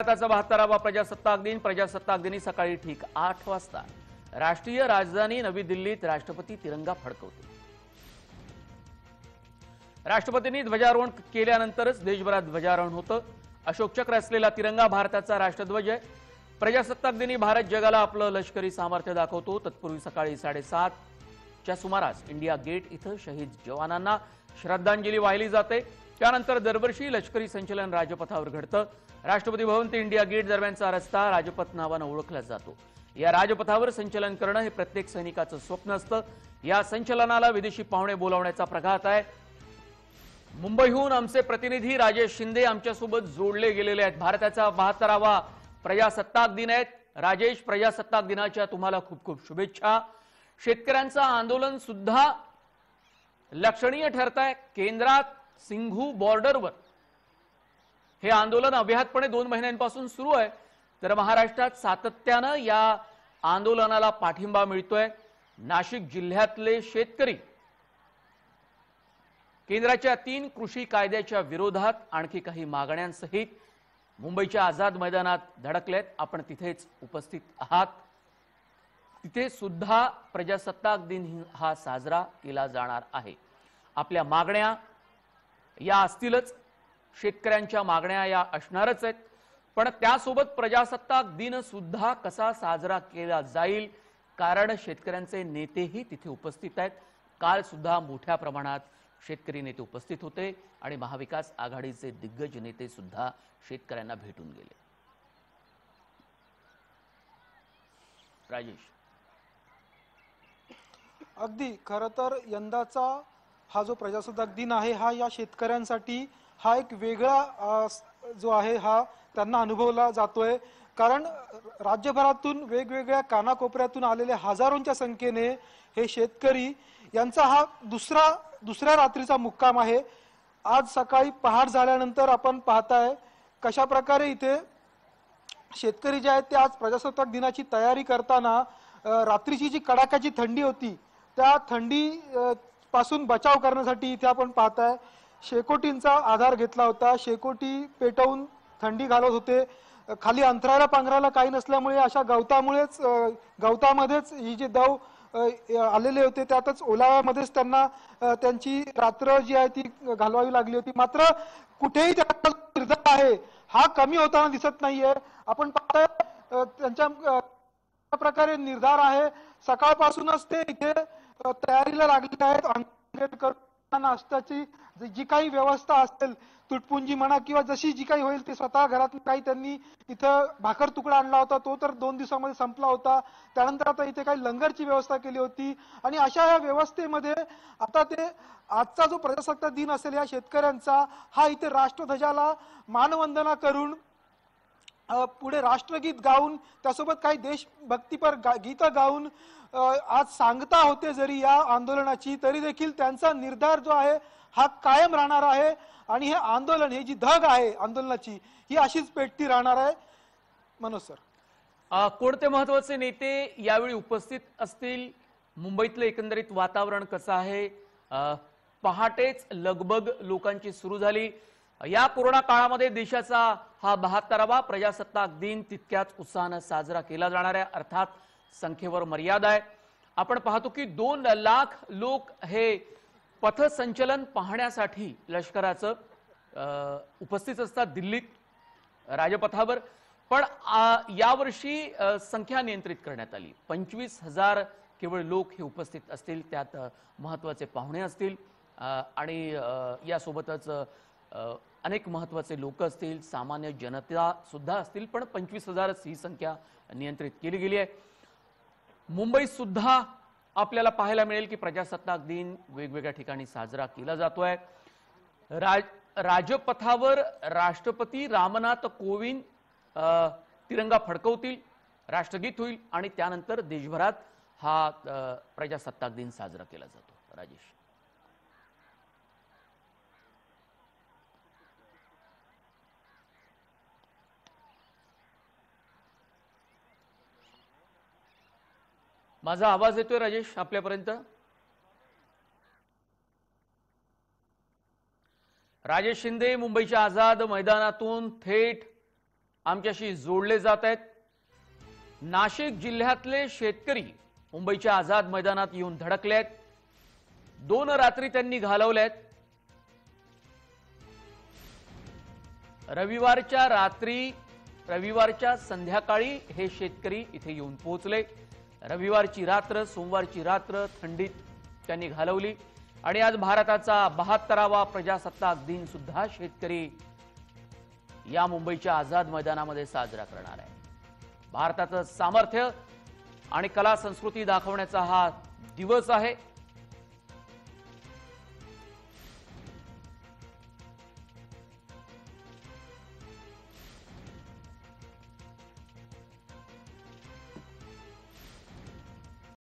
भारताचा बहात्तरावा प्रजासत्ताक दिन प्रजासत्ताक दिनी सकाळी ठीक आठ वाजता राष्ट्रीय राजधानी नवी दिल्लीत राष्ट्रपती तिरंगा फडकवते राष्ट्रपतींनी ध्वजारोहण केल्यानंतरच देशभरात ध्वजारोहण होतं अशोक चक्र असलेला तिरंगा भारताचा राष्ट्रध्वज आहे प्रजासत्ताक दिनी भारत जगाला आपलं लष्करी सामर्थ्य दाखवतो तत्पूर्वी सकाळी च्या सुमारास इंडिया गेट इथं शहीद जवानांना श्रद्धांजली वाहिली जाते त्यानंतर दरवर्षी लष्करी संचलन राजपथावर घडतं राष्ट्रपती भवन ते इंडिया गेट दरम्यानचा रस्ता राजपथ नावानं ओळखला जातो या राजपथावर संचलन करणं हे प्रत्येक सैनिकाचं स्वप्न असतं या संचलनाला विदेशी पाहुणे बोलावण्याचा प्रघात आहे मुंबईहून आमचे प्रतिनिधी राजेश शिंदे आमच्यासोबत जोडले गेलेले आहेत भारताचा बहात्तरावा प्रजासत्ताक दिन आहेत राजेश प्रजासत्ताक दिनाच्या तुम्हाला खूप खूप शुभेच्छा शेतकऱ्यांचं आंदोलन सुद्धा लक्षणीय ठरत आहे केंद्रात सिंघू बॉर्डरवर हे आंदोलन अव्याहतपणे दोन महिन्यांपासून सुरू आहे तर महाराष्ट्रात सातत्यानं या आंदोलनाला पाठिंबा मिळतोय नाशिक जिल्ह्यातले शेतकरी केंद्राच्या तीन कृषी कायद्याच्या विरोधात आणखी काही मागण्यांसहित मुंबईच्या आझाद मैदानात धडकलेत आपण तिथेच उपस्थित आहात तिथे सुद्धा प्रजासत्ताक दिन हा साजरा केला जाणार आहे आपल्या मागण्या या असतीलच शेतकऱ्यांच्या मागण्या या असणारच आहेत पण त्यासोबत प्रजासत्ताक दिन सुद्धा कसा साजरा केला जाईल कारण शेतकऱ्यांचे नेतेही तिथे उपस्थित आहेत काल सुद्धा मोठ्या प्रमाणात शेतकरी नेते उपस्थित होते आणि महाविकास आघाडीचे दिग्गज नेते सुद्धा शेतकऱ्यांना भेटून गेले राजेश अगदी खरं तर यंदाचा हा जो प्रजासत्ताक दिन आहे हा या शेतकऱ्यांसाठी हा एक वेगळा जो आहे हा त्यांना अनुभवला जातोय कारण राज्यभरातून वेगवेगळ्या कानाकोपऱ्यातून आलेले हजारोंच्या संख्येने हे शेतकरी यांचा हा दुसरा दुसऱ्या रात्रीचा मुक्काम आहे आज सकाळी पहाट झाल्यानंतर आपण पाहताय कशा प्रकारे इथे शेतकरी जे आहेत ते आज प्रजासत्ताक दिनाची तयारी करताना रात्रीची जी कडाक्याची थंडी होती त्या थंडी पासून बचाव करण्यासाठी इथे आपण पाहताय शेकोटींचा आधार घेतला होता शेकोटी पेटवून थंडी घालत होते खाली अंतरायला पांघराला काही नसल्यामुळे अशा गवतामुळेच गवतामध्येच ही जी दव आलेले होते त्यातच ओलाव्यामध्येच त्यांना त्यांची रात्र जी आहे ती घालवावी लागली होती मात्र कुठेही त्यांचा आहे हा कमी होताना दिसत नाहीये आपण पाहताय त्यांच्या प्रकारे निर्धार आहे सकाळपासूनच ते इथे तयारीला लागले आहेत नाश्त्याची जी काही व्यवस्था असेल तुटपुंजी म्हणा किंवा जशी जी काही होईल ते स्वतः घरात काही त्यांनी इथं भाकर तुकडा आणला होता तो तर दोन दिवसामध्ये संपला होता त्यानंतर आता इथे काही लंगरची व्यवस्था केली होती आणि अशा या व्यवस्थेमध्ये आता ते आजचा जो प्रजासत्ताक दिन असेल या शेतकऱ्यांचा हा इथे राष्ट्रध्वजाला मानवंदना करून पुढे राष्ट्रगीत गाऊन त्यासोबत काही देशभक्तीपर गा गीतं गाऊन आज सांगता होते जरी या आंदोलनाची तरी देखील त्यांचा निर्धार जो आहे हा कायम राहणार आहे आणि हे आंदोलन ही जी धग आहे आंदोलनाची ही अशीच पेटती राहणार आहे मनोज सर कोणते महत्वाचे नेते यावेळी उपस्थित असतील मुंबईतलं एकंदरीत वातावरण कसं आहे पहाटेच लगबग लोकांची सुरू झाली या कोरोना काळामध्ये देशाचा हा बहात्तरावा प्रजासत्ताक दिन तितक्याच उत्साहानं साजरा केला जाणार आहे अर्थात संख्येवर मर्यादा आहे आपण पाहतो की दोन लाख लोक हे पथसंचलन पाहण्यासाठी लष्कराचं उपस्थित असतात दिल्लीत राजपथावर पण यावर्षी संख्या नियंत्रित करण्यात आली पंचवीस हजार केवळ लोक हे उपस्थित असतील त्यात महत्त्वाचे पाहुणे असतील आणि यासोबतच अनेक महत्त्वाचे लोक असतील सामान्य जनता सुद्धा असतील पण पंचवीस हजारच ही संख्या नियंत्रित केली गेली आहे मुंबईत सुद्धा आपल्याला पाहायला मिळेल की प्रजासत्ताक दिन वेगवेगळ्या ठिकाणी साजरा केला जातोय राज राजपथावर राष्ट्रपती रामनाथ कोविंद तिरंगा फडकवतील राष्ट्रगीत होईल आणि त्यानंतर देशभरात हा प्रजासत्ताक दिन साजरा केला जातो राजेश माझा आवाज येतोय राजेश आपल्यापर्यंत राजेश शिंदे मुंबईच्या आझाद मैदानातून थेट आमच्याशी जोडले जात आहेत नाशिक जिल्ह्यातले शेतकरी मुंबईच्या आझाद मैदानात येऊन धडकले आहेत दोन रात्री त्यांनी घालवल्या आहेत रविवारच्या रात्री रविवारच्या संध्याकाळी हे शेतकरी इथे येऊन पोहोचले रविवारची रात्र सोमवारची रात्र थंडीत त्यांनी घालवली आणि आज भारताचा बहात्तरावा प्रजासत्ताक दिन सुद्धा शेतकरी या मुंबईच्या आझाद मैदानामध्ये साजरा करणार आहे भारताचं सामर्थ्य आणि कला संस्कृती दाखवण्याचा हा दिवस आहे